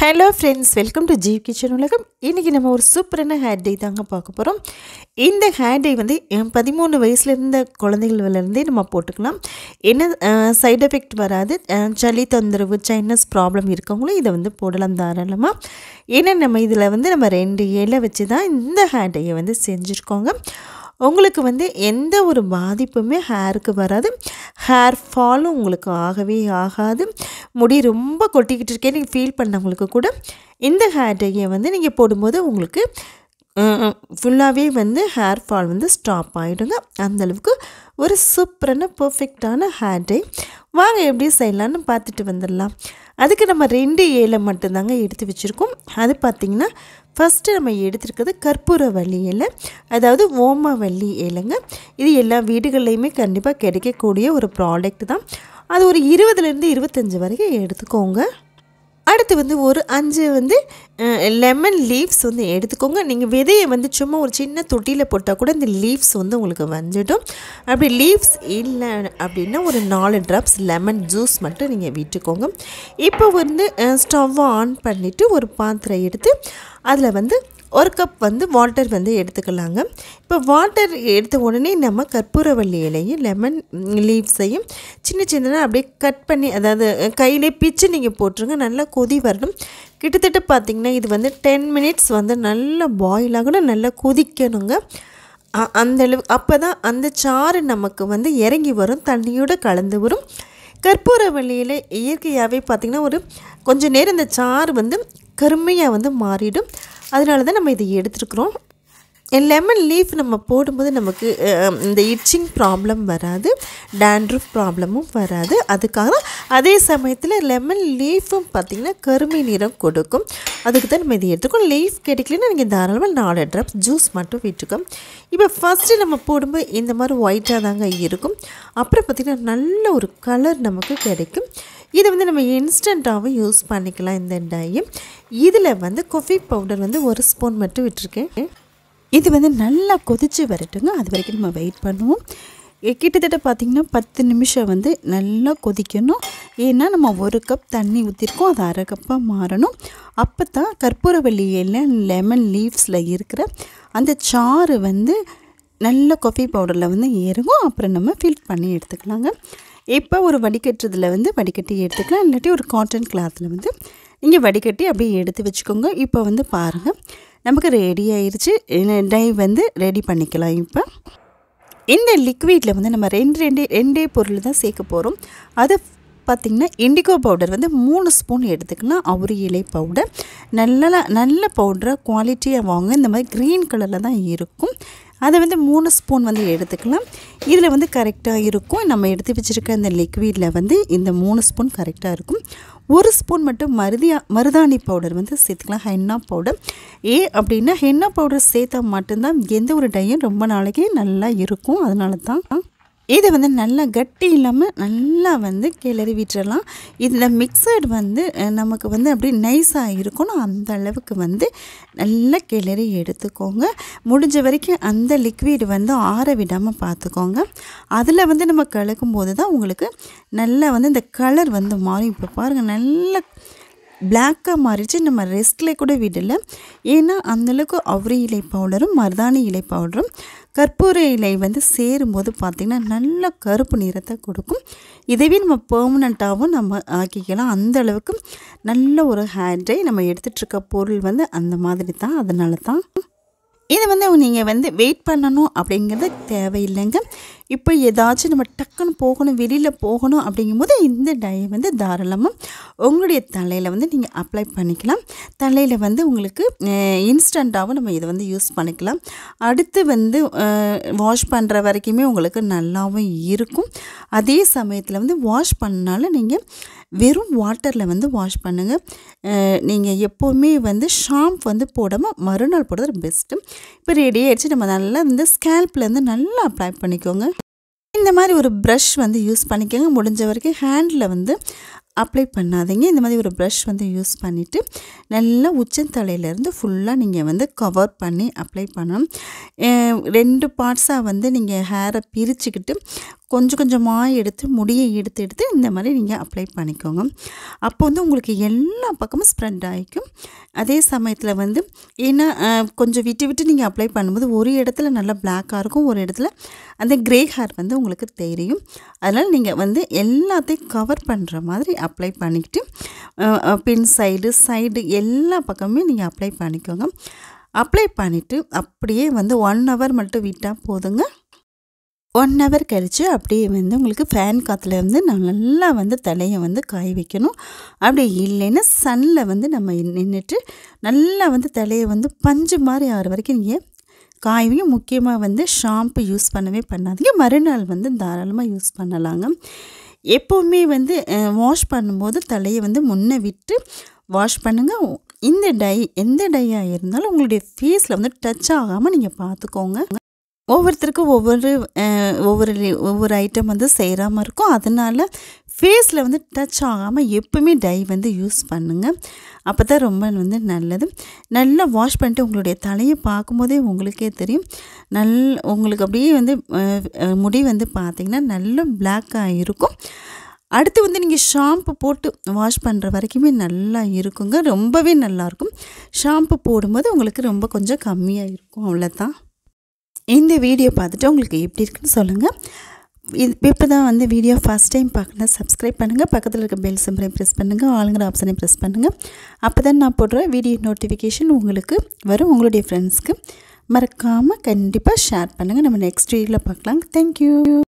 hello friends welcome to Jeev kitchen உலகம் இன்றைக்கி நம்ம ஒரு சூப்பரான ஹேர் தாங்க பார்க்க போகிறோம் இந்த ஹேர் வந்து என் பதிமூணு வயசில் இருந்த குழந்தைகள்லேருந்தே நம்ம போட்டுக்கலாம் என்ன சைட் எஃபெக்ட் வராது சளி தொந்தரவு சைனஸ் ப்ராப்ளம் இருக்கவங்களும் இதை வந்து போடலாம் தாராளமாக ஏன்னா நம்ம இதில் வந்து நம்ம ரெண்டு இலை வச்சு தான் இந்த ஹேர் வந்து செஞ்சுருக்கோங்க உங்களுக்கு வந்து எந்த ஒரு பாதிப்புமே ஹேருக்கு வராது ஹேர் ஃபாலும் உங்களுக்கு ஆகவே ஆகாது முடி ரொம்ப கொட்டிக்கிட்டு இருக்கேன்னு நீங்கள் ஃபீல் பண்ணவங்களுக்கு கூட இந்த ஹேர் டையை வந்து நீங்கள் போடும்போது உங்களுக்கு ஃபுல்லாகவே வந்து ஹேர் ஃபால் வந்து ஸ்டாப் ஆகிடுங்க அந்தளவுக்கு ஒரு சூப்பரான பர்ஃபெக்டான ஹேர் டை வாங்க எப்படி செய்யலான்னு பார்த்துட்டு வந்துடலாம் அதுக்கு நம்ம ரெண்டு ஏலை மட்டும்தாங்க எடுத்து வச்சுருக்கோம் அது பார்த்திங்கன்னா ஃபஸ்ட்டு நம்ம எடுத்துருக்கிறது வள்ளி இலை அதாவது ஓமவள்ளி இலைங்க இது எல்லா வீடுகள்லேயுமே கண்டிப்பாக கிடைக்கக்கூடிய ஒரு ப்ராடக்ட் தான் அது ஒரு இருபதுலேருந்து இருபத்தஞ்சி வரைக்கும் எடுத்துக்கோங்க அடுத்து வந்து ஒரு அஞ்சு வந்து லெமன் லீவ்ஸ் வந்து எடுத்துக்கோங்க நீங்கள் விதையை வந்து சும்மா ஒரு சின்ன தொட்டியில் போட்டால் கூட இந்த லீவ்ஸ் வந்து உங்களுக்கு வந்துடும் அப்படி லீவ்ஸ் இல்லை அப்படின்னா ஒரு நாலு ட்ராப்ஸ் லெமன் ஜூஸ் மட்டும் நீங்கள் விட்டுக்கோங்க இப்போ வந்து ஸ்டவ்வை ஆன் பண்ணிவிட்டு ஒரு பாத்திரம் எடுத்து அதில் வந்து ஒரு கப் வந்து வாட்டர் வந்து எடுத்துக்கலாங்க இப்போ வாட்டர் எடுத்த உடனே நம்ம கற்பூரவள்ளி இலையும் லெமன் லீவ்ஸையும் சின்ன சின்னதாக அப்படியே கட் பண்ணி அதாவது கையிலே பிச்சு நீங்கள் போட்டுருங்க நல்லா கொதி வரணும் கிட்டத்தட்ட பார்த்திங்கன்னா இது வந்து டென் மினிட்ஸ் வந்து நல்லா பாயில் ஆகணும் நல்லா கொதிக்கணுங்க அந்தளவு அப்போ தான் அந்த சாறு நமக்கு வந்து இறங்கி வரும் தண்ணியோடு கலந்து வரும் கற்பூர வழியில் இயற்கையாகவே பார்த்திங்கன்னா ஒரு கொஞ்சம் நேரம் இந்த சாறு வந்து கருமையாக வந்து மாறிடும் அதனால தான் நம்ம இதை எடுத்துருக்குறோம் லெமன் லீஃப் நம்ம போடும்போது நமக்கு இந்த இச்சிங் ப்ராப்ளம் வராது டேண்ட்ரூஃப் ப்ராப்ளமும் வராது அதுக்காக அதே சமயத்தில் லெமன் லீஃபும் பார்த்திங்கன்னா கருமை நிறம் கொடுக்கும் அதுக்கு தான் நம்ம இது எடுத்துக்கோம் லீஃப் கிடைக்கலன்னா நீங்கள் தாராளமாக நாலு ட்ராப்ஸ் ஜூஸ் மட்டும் விட்டுருக்கோம் இப்போ ஃபஸ்ட்டு நம்ம போடும்போது இந்த மாதிரி ஒயிட்டாக தாங்க இருக்கும் அப்புறம் பார்த்திங்கன்னா நல்ல ஒரு கலர் நமக்கு கிடைக்கும் இதை வந்து நம்ம இன்ஸ்டண்ட்டாகவும் யூஸ் பண்ணிக்கலாம் இந்த டையை இதில் வந்து கொஃபி பவுடர் வந்து ஒரு ஸ்பூன் மட்டும் விட்டுருக்கேன் இது வந்து நல்லா கொதித்து வரட்டுங்க அது வரைக்கும் நம்ம வெயிட் பண்ணுவோம் கிட்டத்தட்ட பார்த்திங்கன்னா பத்து நிமிஷம் வந்து நல்லா கொதிக்கணும் ஏன்னா நம்ம ஒரு கப் தண்ணி ஊற்றிருக்கோம் அது அரை கப்பாக மாறணும் அப்போ தான் கற்பூரவள்ளி எல்லாம் லெமன் லீவ்ஸில் இருக்கிற அந்த சாறு வந்து நல்ல கொஃபி பவுடரில் வந்து இறங்கும் அப்புறம் நம்ம ஃபில்ட் பண்ணி எடுத்துக்கலாங்க இப்போ ஒரு வடிகட்டுறதுல வந்து வடிகட்டி எடுத்துக்கலாம் இல்லாட்டி ஒரு காட்டன் கிளாத்தில் வந்து நீங்கள் வடிகட்டி அப்படியே எடுத்து வச்சுக்கோங்க இப்போ வந்து பாருங்கள் நமக்கு ரெடி ஆயிடுச்சு டை வந்து ரெடி பண்ணிக்கலாம் இப்போ இந்த லிக்விடில் வந்து நம்ம ரெண்டு ரெண்டு ரெண்டே பொருள் தான் சேர்க்க போகிறோம் அது பார்த்திங்கன்னா இண்டிகோ பவுடர் வந்து மூணு ஸ்பூன் எடுத்துக்கலாம் அவுரி இலை பவுடர் நல்லா நல்ல பவுடராக குவாலிட்டியாக வாங்க இந்த மாதிரி க்ரீன் கலரில் தான் இருக்கும் அதை வந்து மூணு ஸ்பூன் வந்து எடுத்துக்கலாம் இதில் வந்து கரெக்டாக இருக்கும் நம்ம எடுத்து வச்சுருக்க இந்த லிக்விடில் வந்து இந்த மூணு ஸ்பூன் கரெக்டாக இருக்கும் ஒரு ஸ்பூன் மட்டும் மருதியா மருதாணி பவுடர் வந்து சேர்த்துக்கலாம் ஹென்னா பவுடர் ஏ அப்படின்னா ஹென்னா பவுடர் சேர்த்தா மட்டும்தான் எந்த ஒரு டையும் ரொம்ப நாளைக்கு நல்லா இருக்கும் அதனால தான் இதை வந்து நல்லா கட்டி இல்லாமல் நல்லா வந்து கிளறி விட்டுறலாம் இதில் மிக்சர் வந்து நமக்கு வந்து அப்படி நைஸாக இருக்கணும் அந்த அளவுக்கு வந்து நல்லா கிளறி எடுத்துக்கோங்க முடிஞ்ச வரைக்கும் அந்த லிக்விட் வந்து ஆற விடாமல் பார்த்துக்கோங்க அதில் வந்து நம்ம கலக்கும் போது தான் உங்களுக்கு நல்லா வந்து இந்த கலர் வந்து மாறும் இப்போ பாருங்கள் நல்லா பிளாக்காக மாறிச்சு நம்ம ரெஸ்ட்டில் கூட விடலை ஏன்னா அந்தளவுக்கு அவரி இலை பவுடரும் மருதாணி இலை பவுடரும் கற்பூர இலை வந்து சேரும்போது பார்த்திங்கன்னா நல்ல கருப்பு நிறத்தை கொடுக்கும் இதுவே நம்ம பெர்மனண்ட்டாகவும் நம்ம ஆக்கிக்கலாம் அந்த அளவுக்கு நல்ல ஒரு ஹேர் நம்ம எடுத்துகிட்ருக்க பொருள் வந்து அந்த மாதிரி தான் அதனால தான் இதை வந்து நீங்கள் வந்து வெயிட் பண்ணணும் அப்படிங்கிறது தேவையில்லைங்க இப்போ ஏதாச்சும் நம்ம டக்குன்னு போகணும் வெளியில் போகணும் அப்படிங்கும்போது இந்த டை வந்து தாராளமாக உங்களுடைய தலையில் வந்து நீங்கள் அப்ளை பண்ணிக்கலாம் தலையில் வந்து உங்களுக்கு இன்ஸ்டண்ட்டாகவும் நம்ம இதை வந்து யூஸ் பண்ணிக்கலாம் அடுத்து வந்து வாஷ் பண்ணுற வரைக்குமே உங்களுக்கு நல்லாவும் இருக்கும் அதே சமயத்தில் வந்து வாஷ் பண்ணாலும் நீங்கள் வெறும் வாட்டரில் வந்து வாஷ் பண்ணுங்கள் நீங்கள் எப்போவுமே வந்து ஷாம்ப் வந்து போடாமல் மறுநாள் போடுறது பெஸ்ட்டு இப்போ ரெடி ஆகிடுச்சு நம்ம நல்லா வந்து ஸ்கேல்ப்லேருந்து நல்லா அப்ளை பண்ணிக்கோங்க இந்த மாதிரி ஒரு ப்ரஷ் வந்து யூஸ் பண்ணிக்கோங்க முடிஞ்ச வரைக்கும் ஹேண்டில் வந்து அப்ளை பண்ணாதீங்க இந்த மாதிரி ஒரு ப்ரஷ் வந்து யூஸ் பண்ணிவிட்டு நல்லா உச்சந்தலையிலேருந்து ஃபுல்லாக நீங்கள் வந்து கவர் பண்ணி அப்ளை பண்ணணும் ரெண்டு பார்ட்ஸாக வந்து நீங்கள் ஹேரை பிரிச்சுக்கிட்டு கொஞ்சம் கொஞ்சமாக எடுத்து முடியை எடுத்து எடுத்து இந்த மாதிரி நீங்கள் அப்ளை பண்ணிக்கோங்க அப்போ வந்து உங்களுக்கு எல்லா பக்கமும் ஸ்ப்ரெட் ஆகிக்கும் அதே சமயத்தில் வந்து ஏன்னா கொஞ்சம் விட்டு விட்டு நீங்கள் அப்ளை பண்ணும்போது ஒரு இடத்துல நல்லா பிளாக்காக இருக்கும் ஒரு இடத்துல அந்த க்ரே ஹேர் வந்து உங்களுக்கு தெரியும் அதனால் நீங்கள் வந்து எல்லாத்தையும் கவர் பண்ணுற மாதிரி அப்ளை பண்ணிக்கிட்டு பின் சைடு சைடு எல்லா பக்கமே நீங்கள் அப்ளை பண்ணிக்கோங்க அப்ளை பண்ணிவிட்டு அப்படியே வந்து ஒன் ஹவர் மட்டும் விட்டால் போதுங்க ஒன் ஹவர் கழித்து அப்படியே வந்து உங்களுக்கு ஃபேன் காற்றுல வந்து நல்லா வந்து தலையை வந்து காய வைக்கணும் அப்படி இல்லைன்னா சன்னில் வந்து நம்ம நின்றுட்டு நல்லா வந்து தலையை வந்து பஞ்சு மாதிரி ஆகிற வரைக்கும் நீங்கள் காயவையும் முக்கியமாக வந்து ஷாம்பு யூஸ் பண்ணவே பண்ணாதீங்க மறுநாள் வந்து தாராளமாக யூஸ் பண்ணலாங்க எப்போவுமே வந்து வாஷ் பண்ணும்போது தலையை வந்து முன்னே விட்டு வாஷ் பண்ணுங்கள் இந்த டை எந்த டையாக இருந்தாலும் உங்களுடைய ஃபேஸில் வந்து டச் ஆகாமல் நீங்கள் பார்த்துக்கோங்க ஒவ்வொருத்தருக்கும் ஒவ்வொரு ஒவ்வொரு ஒவ்வொரு ஐட்டம் வந்து செய்கிறாமல் இருக்கும் அதனால் ஃபேஸில் வந்து டச் ஆகாமல் எப்பவுமே டை வந்து யூஸ் பண்ணுங்கள் அப்போ தான் ரொம்ப வந்து நல்லது நல்லா வாஷ் பண்ணிட்டு உங்களுடைய தலையை பார்க்கும்போதே உங்களுக்கே தெரியும் நல் உங்களுக்கு அப்படியே வந்து முடி வந்து பார்த்திங்கன்னா நல்ல பிளாக்காக இருக்கும் அடுத்து வந்து நீங்கள் ஷாம்பு போட்டு வாஷ் பண்ணுற வரைக்குமே நல்லா இருக்குங்க ரொம்பவே நல்லாயிருக்கும் ஷாம்பு போடும்போது உங்களுக்கு ரொம்ப கொஞ்சம் கம்மியாக இருக்கும் அவ்வளோதான் இந்த வீடியோ பார்த்துட்டு உங்களுக்கு எப்படி இருக்குன்னு சொல்லுங்கள் இது இப்போ தான் வந்து வீடியோ ஃபஸ்ட் டைம் பார்க்கணும் சப்ஸ்கிரைப் பண்ணுங்கள் பக்கத்தில் இருக்க பெல் சிம்பரையும் ப்ரெஸ் பண்ணுங்கள் ஆளுங்கிற ஆப்ஷனையும் ப்ரெஸ் பண்ணுங்கள் அப்போ தான் நான் போடுற வீடியோ நோட்டிஃபிகேஷன் உங்களுக்கு வரும் உங்களுடைய ஃப்ரெண்ட்ஸ்க்கு மறக்காமல் கண்டிப்பாக ஷேர் பண்ணுங்கள் நம்ம நெக்ஸ்ட் வீடியோவில் பார்க்கலாம் தேங்க்யூ